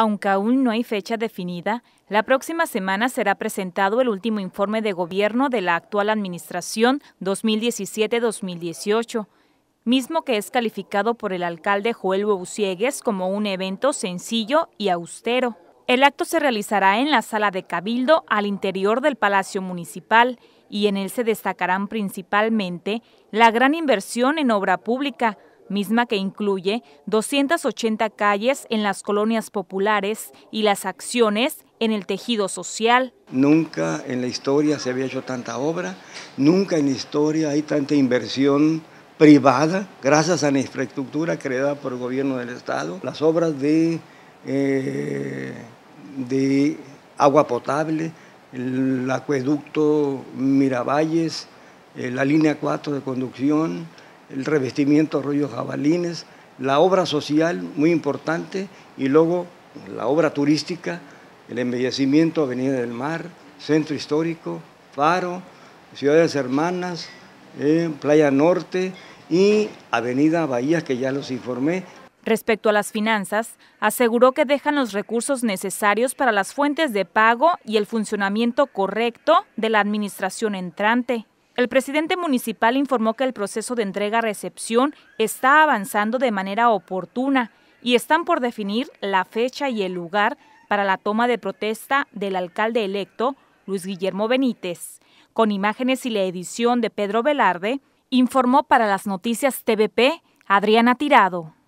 Aunque aún no hay fecha definida, la próxima semana será presentado el último informe de gobierno de la actual administración 2017-2018, mismo que es calificado por el alcalde Joel Bouciegues como un evento sencillo y austero. El acto se realizará en la sala de Cabildo al interior del Palacio Municipal y en él se destacarán principalmente la gran inversión en obra pública, misma que incluye 280 calles en las colonias populares y las acciones en el tejido social. Nunca en la historia se había hecho tanta obra, nunca en la historia hay tanta inversión privada, gracias a la infraestructura creada por el gobierno del Estado, las obras de, eh, agua potable, el acueducto Miravalles, eh, la línea 4 de conducción, el revestimiento rollos jabalines, la obra social muy importante y luego la obra turística, el embellecimiento Avenida del Mar, Centro Histórico, Faro, Ciudades Hermanas, eh, Playa Norte y Avenida Bahía, que ya los informé. Respecto a las finanzas, aseguró que dejan los recursos necesarios para las fuentes de pago y el funcionamiento correcto de la administración entrante. El presidente municipal informó que el proceso de entrega-recepción está avanzando de manera oportuna y están por definir la fecha y el lugar para la toma de protesta del alcalde electo, Luis Guillermo Benítez. Con imágenes y la edición de Pedro Velarde, informó para las noticias TVP Adriana Tirado.